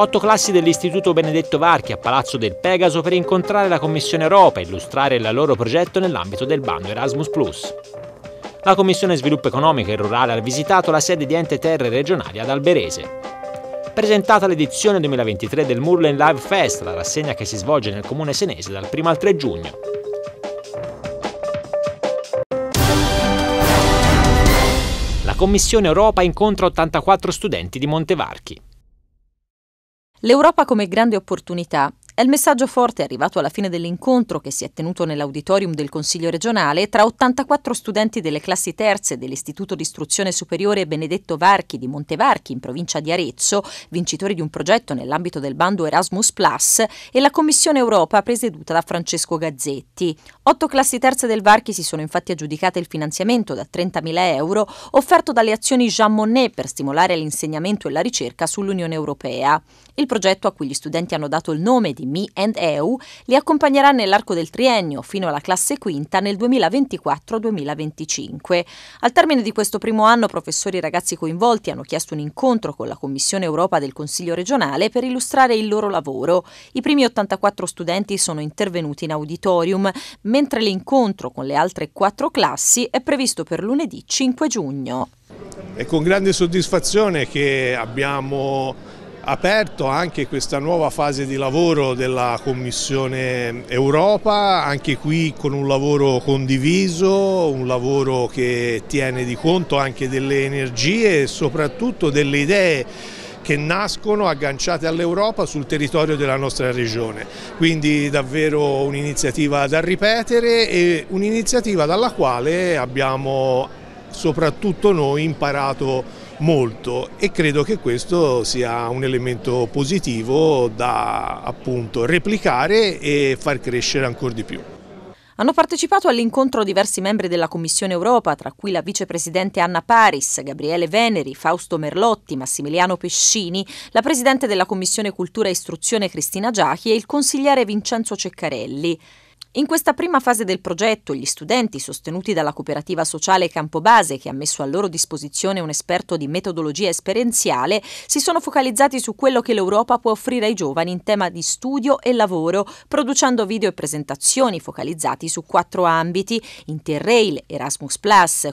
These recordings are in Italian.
otto classi dell'Istituto Benedetto Varchi a Palazzo del Pegaso per incontrare la Commissione Europa e illustrare il loro progetto nell'ambito del bando Erasmus la Commissione Sviluppo Economico e Rurale ha visitato la sede di Ente Terre Regionali ad Alberese. Presentata l'edizione 2023 del Murlen Live Fest, la rassegna che si svolge nel comune senese dal 1 al 3 giugno. La Commissione Europa incontra 84 studenti di Montevarchi. L'Europa come grande opportunità è il messaggio forte arrivato alla fine dell'incontro che si è tenuto nell'auditorium del Consiglio regionale tra 84 studenti delle classi terze dell'Istituto di Istruzione Superiore Benedetto Varchi di Montevarchi in provincia di Arezzo, vincitori di un progetto nell'ambito del bando Erasmus Plus, e la Commissione Europa presieduta da Francesco Gazzetti. Otto classi terze del Varchi si sono infatti aggiudicate il finanziamento da 30.000 euro offerto dalle azioni Jean Monnet per stimolare l'insegnamento e la ricerca sull'Unione Europea. Il progetto a cui gli studenti hanno dato il nome di Me and EU li accompagnerà nell'arco del triennio fino alla classe quinta nel 2024-2025. Al termine di questo primo anno professori e ragazzi coinvolti hanno chiesto un incontro con la Commissione Europa del Consiglio regionale per illustrare il loro lavoro. I primi 84 studenti sono intervenuti in auditorium, mentre l'incontro con le altre quattro classi è previsto per lunedì 5 giugno. È con grande soddisfazione che abbiamo aperto anche questa nuova fase di lavoro della Commissione Europa, anche qui con un lavoro condiviso, un lavoro che tiene di conto anche delle energie e soprattutto delle idee che nascono agganciate all'Europa sul territorio della nostra regione. Quindi davvero un'iniziativa da ripetere e un'iniziativa dalla quale abbiamo soprattutto noi imparato molto e credo che questo sia un elemento positivo da appunto replicare e far crescere ancora di più. Hanno partecipato all'incontro diversi membri della Commissione Europa, tra cui la vicepresidente Anna Paris, Gabriele Veneri, Fausto Merlotti, Massimiliano Pescini, la presidente della Commissione Cultura e Istruzione Cristina Giachi e il consigliere Vincenzo Ceccarelli. In questa prima fase del progetto, gli studenti, sostenuti dalla cooperativa sociale Campobase, che ha messo a loro disposizione un esperto di metodologia esperienziale, si sono focalizzati su quello che l'Europa può offrire ai giovani in tema di studio e lavoro, producendo video e presentazioni focalizzati su quattro ambiti: Interrail, Erasmus,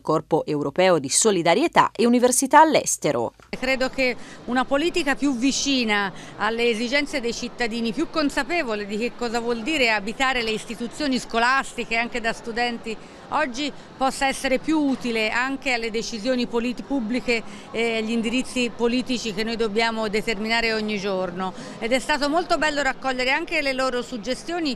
Corpo Europeo di Solidarietà e Università all'estero. Credo che una politica più vicina alle esigenze dei cittadini, più consapevole di che cosa vuol dire abitare le istituzioni istituzioni scolastiche, anche da studenti, oggi possa essere più utile anche alle decisioni pubbliche e agli indirizzi politici che noi dobbiamo determinare ogni giorno. Ed è stato molto bello raccogliere anche le loro suggestioni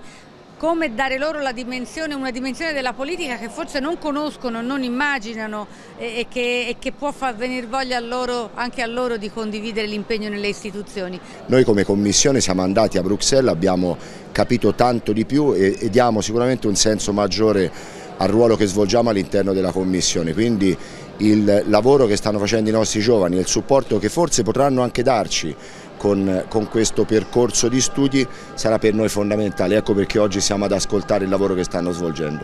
come dare loro la dimensione, una dimensione della politica che forse non conoscono, non immaginano e, e, che, e che, può far venire voglia a loro, anche a loro di condividere l'impegno nelle istituzioni. Noi come Commissione siamo andati a Bruxelles, abbiamo capito tanto di più e, e diamo sicuramente un senso maggiore al ruolo che svolgiamo all'interno della Commissione, quindi il lavoro che stanno facendo i nostri giovani, il supporto che forse potranno anche darci con, con, questo percorso di studi sarà per noi fondamentale, ecco perché oggi siamo ad ascoltare il lavoro che stanno svolgendo.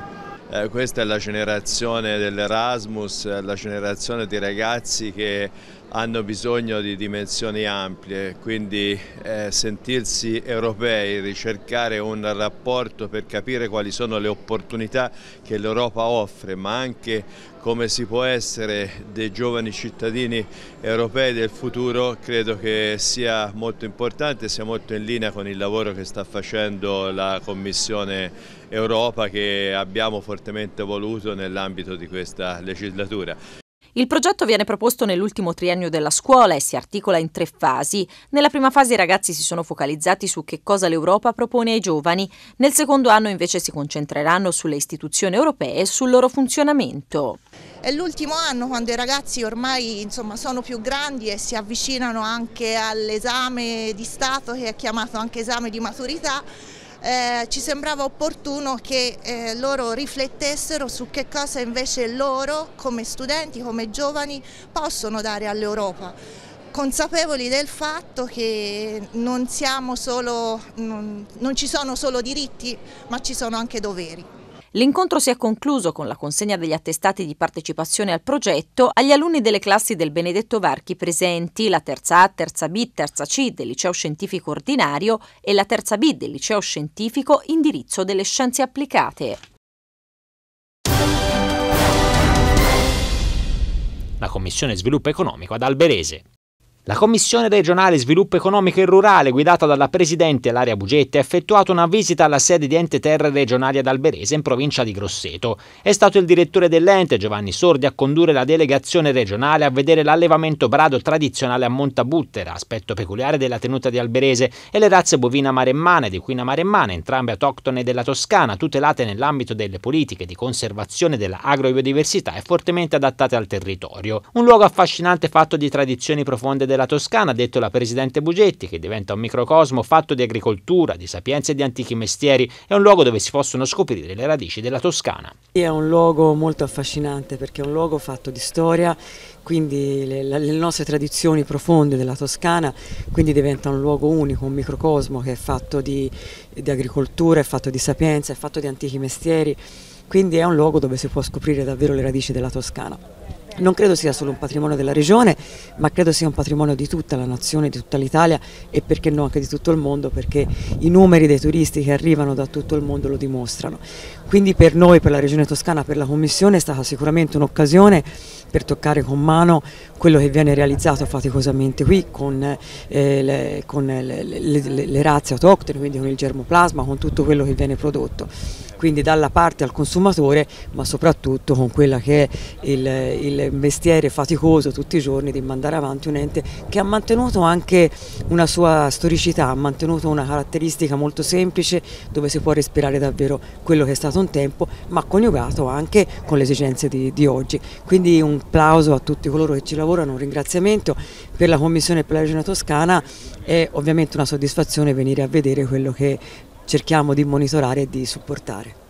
Eh, questa è la generazione dell'Erasmus, la generazione di ragazzi che hanno bisogno di dimensioni ampie, quindi eh, sentirsi europei, ricercare un rapporto per capire quali sono le opportunità che l'Europa offre, ma anche come si può essere dei giovani cittadini europei del futuro, credo che sia molto importante, sia molto in linea con il lavoro che sta facendo la Commissione Europa che abbiamo fortemente voluto nell'ambito di questa legislatura. Il progetto viene proposto nell'ultimo triennio della scuola e si articola in tre fasi. Nella prima fase i ragazzi si sono focalizzati su che cosa l'Europa propone ai giovani, nel secondo anno invece si concentreranno sulle istituzioni europee e sul loro funzionamento. È l'ultimo anno quando i ragazzi ormai insomma, sono più grandi e si avvicinano anche all'esame di Stato che è chiamato anche esame di maturità eh, ci sembrava opportuno che eh, loro riflettessero su che cosa invece loro come studenti, come giovani possono dare all'Europa consapevoli del fatto che non, solo, non, non ci sono solo diritti ma ci sono anche doveri. L'incontro si è concluso con la consegna degli attestati di partecipazione al progetto agli alunni delle classi del Benedetto Varchi presenti, la terza A, terza B, terza C del liceo scientifico ordinario e la terza B del liceo scientifico indirizzo delle scienze applicate. La Commissione Sviluppo Economico ad Alberese. La Commissione regionale sviluppo economico e rurale, guidata dalla Presidente Laria Bugetti, ha effettuato una visita alla sede di Ente Terre Regionali ad Alberese, in provincia di Grosseto. È stato il direttore dell'ente, Giovanni Sordi, a condurre la delegazione regionale a vedere l'allevamento brado tradizionale a Montabuttera, aspetto peculiare della tenuta di Alberese, e le razze bovina maremmana e di quina maremmana, entrambe autoctone della Toscana, tutelate nell'ambito delle politiche di conservazione dell'agrobiodiversità e fortemente adattate al territorio. Un luogo affascinante fatto di tradizioni profonde della della Toscana, ha detto la Presidente Bugetti, che diventa un microcosmo fatto di agricoltura, di sapienza e di antichi mestieri, è un luogo dove si possono scoprire le radici della Toscana. È un luogo molto affascinante perché è un luogo fatto di storia, quindi le, le nostre tradizioni profonde della Toscana, quindi diventa un luogo unico, un microcosmo che è fatto di, di agricoltura, è fatto di sapienza, è fatto di antichi mestieri, quindi è un luogo dove si può scoprire davvero le radici della Toscana non credo sia solo un patrimonio della regione, ma credo sia un patrimonio di tutta la nazione, di tutta l'Italia e perché no anche di tutto il mondo, perché i numeri dei turisti che arrivano da tutto il mondo lo dimostrano. Quindi per noi, per la Regione Toscana, per la Commissione è stata sicuramente un'occasione per toccare con mano quello che viene realizzato faticosamente qui con, eh, le, con le, le, le, razze autoctone, quindi con il germoplasma, con tutto quello che viene prodotto. Quindi dalla parte al consumatore, ma soprattutto con quella che è il, il mestiere faticoso tutti i giorni di mandare avanti un ente che ha mantenuto anche una sua storicità, ha mantenuto una caratteristica molto semplice dove si può respirare davvero quello che è stato un tempo, ma coniugato anche con le esigenze di, di oggi. Quindi un un plauso a tutti coloro che ci lavorano, un ringraziamento per la Commissione per la Regione Toscana e ovviamente una soddisfazione venire a vedere quello che cerchiamo di monitorare e di supportare.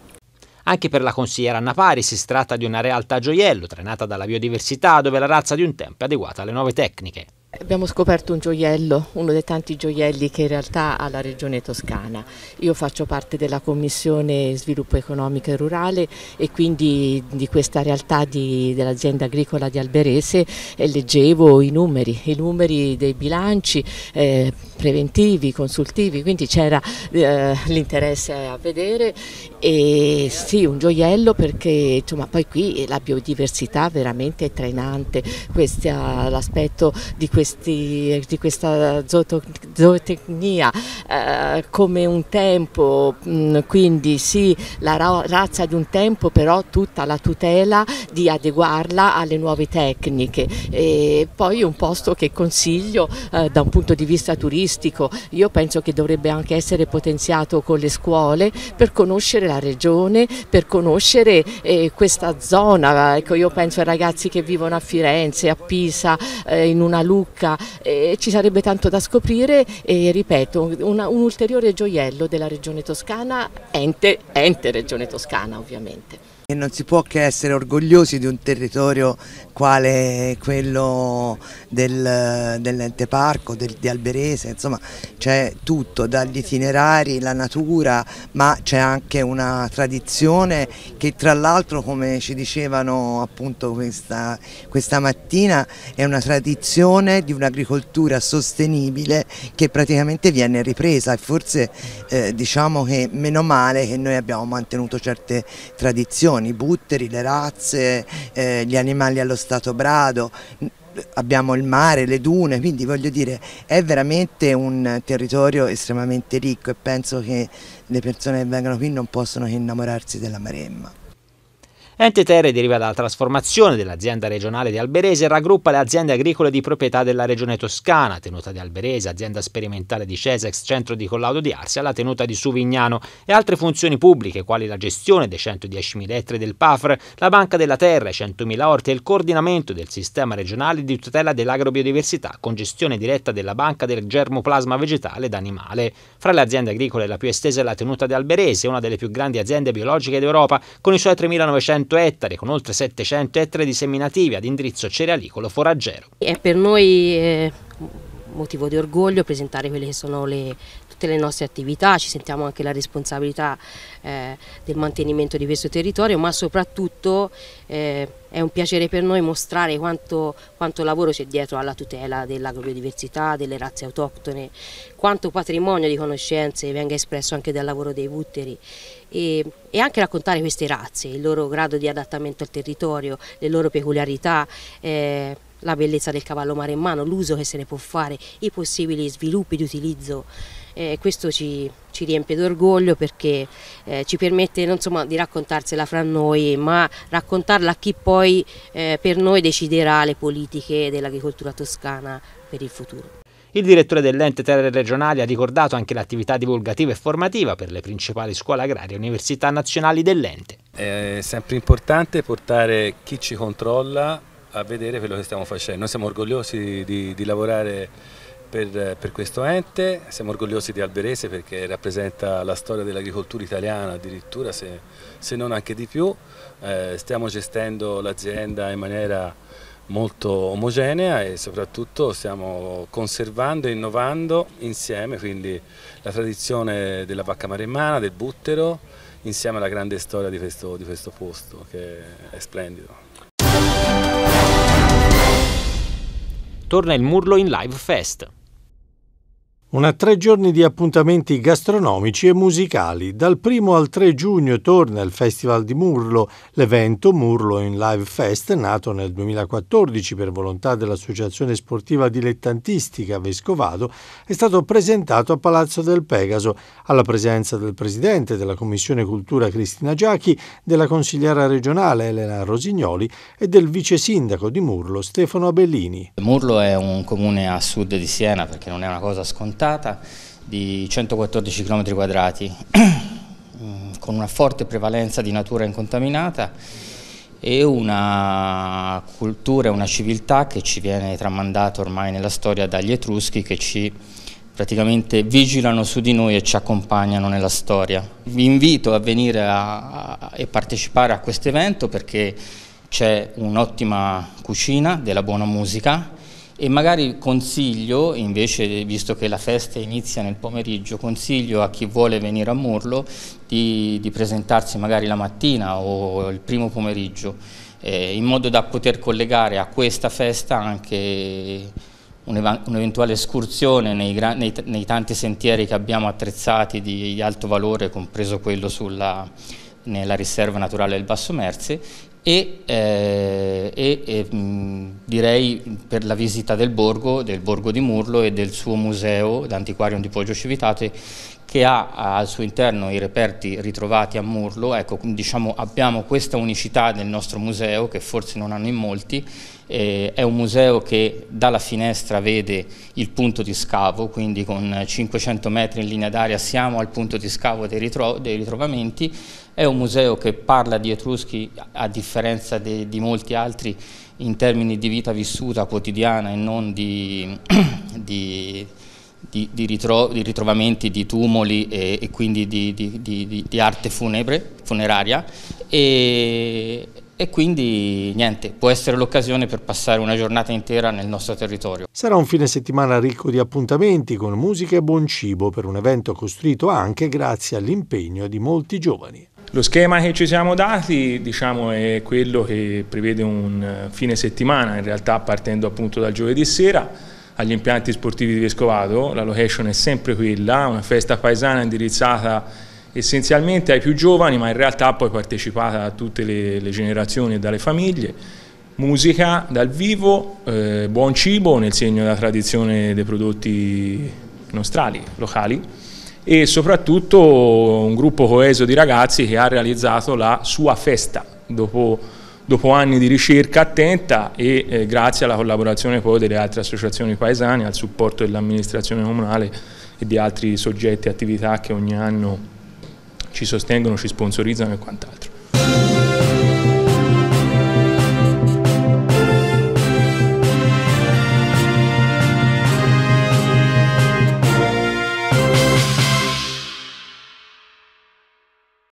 Anche per la consigliera Anna Pari si tratta di una realtà gioiello, trainata dalla biodiversità, dove la razza di un tempo è adeguata alle nuove tecniche. Abbiamo scoperto un gioiello, uno dei tanti gioielli che in realtà ha la regione toscana. Io faccio parte della Commissione Sviluppo Economico e Rurale e quindi di questa realtà dell'azienda agricola di Alberese leggevo i numeri, i numeri dei bilanci. Eh, preventivi, consultivi, quindi c'era eh, l'interesse a vedere e sì, un gioiello perché insomma, poi qui la biodiversità veramente è trainante, eh, l'aspetto di, di, questa zootecnia eh, come un tempo, mh, mm, quindi sì, la ra razza di un tempo però tutta la tutela di adeguarla alle nuove tecniche e poi un posto che consiglio eh, da un punto di vista turistico artistico, io penso che dovrebbe anche essere potenziato con le scuole per conoscere la regione, per conoscere eh, questa zona, ecco, io penso ai ragazzi che vivono a Firenze, a Pisa, eh, in una Lucca, eh, ci sarebbe tanto da scoprire e ripeto, una, un ulteriore gioiello della regione toscana, ente, ente regione toscana ovviamente. E non si può che essere orgogliosi di un territorio quale quello del, dell'ente parco, del, di Alberese, insomma c'è tutto, dagli itinerari, la natura, ma c'è anche una tradizione che tra l'altro come ci dicevano appunto questa, questa mattina è una tradizione di un'agricoltura sostenibile che praticamente viene ripresa e forse eh, diciamo che meno male che noi abbiamo mantenuto certe tradizioni popolazioni, i butteri, le razze, eh, gli animali allo stato brado, abbiamo il mare, le dune, quindi voglio dire è veramente un territorio estremamente ricco e penso che le persone che vengono qui non possono che innamorarsi della Maremma. Ente Terre deriva dalla trasformazione dell'azienda regionale di Alberese e raggruppa le aziende agricole di proprietà della regione toscana, tenuta di Alberese, azienda sperimentale di Cesex, centro di collaudo di Arsia, la tenuta di Suvignano e altre funzioni pubbliche quali la gestione dei 110.000 ettari del PAFR, la banca della terra, i 100.000 orti e il coordinamento del sistema regionale di tutela dell'agrobiodiversità con gestione diretta della banca del germoplasma vegetale ed animale. Fra le aziende agricole la più estesa è la tenuta di Alberese, una delle più grandi aziende biologiche d'Europa, con i suoi 3.900 100 ettari con oltre 700 ettari di seminativi ad indirizzo cerealicolo foraggero. È per noi eh motivo di orgoglio presentare quelle che sono le, tutte le nostre attività, ci sentiamo anche la responsabilità eh, del mantenimento di questo territorio, ma soprattutto eh, è un piacere per noi mostrare quanto, quanto lavoro c'è dietro alla tutela dell'agrobiodiversità, delle razze autoctone, quanto patrimonio di conoscenze venga espresso anche dal lavoro dei butteri e, e, anche raccontare queste razze, il loro grado di adattamento al territorio, le loro peculiarità. Eh, la bellezza del cavallo mare in mano, l'uso che se ne può fare, i possibili sviluppi di utilizzo. Eh, questo ci, ci riempie d'orgoglio perché eh, ci permette insomma, di raccontarsela fra noi, ma raccontarla a chi poi eh, per noi deciderà le politiche dell'agricoltura toscana per il futuro. Il direttore dell'ente Terre Regionali ha ricordato anche l'attività divulgativa e formativa per le principali scuole agrarie e università nazionali dell'ente. È sempre importante portare chi ci controlla a vedere quello che stiamo facendo. Noi siamo orgogliosi di, di lavorare per, per, questo ente, siamo orgogliosi di Alberese perché rappresenta la storia dell'agricoltura italiana addirittura se, se, non anche di più, eh, stiamo gestendo l'azienda in maniera molto omogenea e soprattutto stiamo conservando e innovando insieme quindi la tradizione della vacca maremmana, del buttero, insieme alla grande storia di questo, di questo posto che è splendido. torna il Murlo in Live Fest una tre giorni di appuntamenti gastronomici e musicali. Dal 1 al 3 giugno torna il Festival di Murlo, l'evento Murlo in Live Fest, nato nel 2014 per volontà dell'Associazione Sportiva Dilettantistica Vescovado, è stato presentato a Palazzo del Pegaso, alla presenza del Presidente della Commissione Cultura Cristina Giachi, della consigliera regionale Elena Rosignoli e del Vice Sindaco di Murlo Stefano Abellini. Murlo è un comune a sud di Siena perché non è una cosa scontata portata di 114 km quadrati mm, con una forte prevalenza di natura incontaminata e una cultura, una civiltà che ci viene tramandata ormai nella storia dagli Etruschi che ci praticamente vigilano su di noi e ci accompagnano nella storia. Vi invito a venire a, a, e partecipare a questo evento perché c'è un'ottima cucina, della buona musica, e magari consiglio, invece visto che la festa inizia nel pomeriggio, consiglio a chi vuole venire a Murlo di, di presentarsi magari la mattina o il primo pomeriggio, eh, in modo da poter collegare a questa festa anche un'eventuale escursione nei, nei, nei, tanti sentieri che abbiamo attrezzati di, di alto valore, compreso quello sulla nella riserva naturale del Basso Merzi e, eh, e mh, mm, direi per la visita del borgo, del borgo di Murlo e del suo museo, l'antiquarium di Poggio Civitate, che ha al suo interno i reperti ritrovati a Murlo, ecco, diciamo, abbiamo questa unicità nel nostro museo che forse non hanno in molti, eh, è un museo che dalla finestra vede il punto di scavo, quindi con 500 metri in linea d'aria siamo al punto di scavo dei, ritro dei, ritrovamenti, è un museo che parla di Etruschi a differenza di molti altri in termini di vita vissuta quotidiana e non di, di di, di, ritro, di, ritrovamenti di tumuli e, e quindi di, di, arte funebre, funeraria e, e quindi niente, può essere l'occasione per passare una giornata intera nel nostro territorio. Sarà un fine settimana ricco di appuntamenti con musica e buon cibo per un evento costruito anche grazie all'impegno di molti giovani. Lo schema che ci siamo dati diciamo, è quello che prevede un fine settimana, in realtà partendo appunto dal giovedì sera, agli impianti sportivi di Vescovado, la location è sempre quella, una festa paesana indirizzata essenzialmente ai più giovani, ma in realtà poi partecipata a tutte le, le generazioni e dalle famiglie, musica dal vivo, eh, buon cibo nel segno della tradizione dei prodotti nostrali, locali e soprattutto un gruppo coeso di ragazzi che ha realizzato la sua festa dopo dopo anni di ricerca attenta e eh, grazie alla collaborazione poi delle altre associazioni paesane, al supporto dell'amministrazione comunale e di altri soggetti e attività che ogni anno ci sostengono, ci sponsorizzano e quant'altro.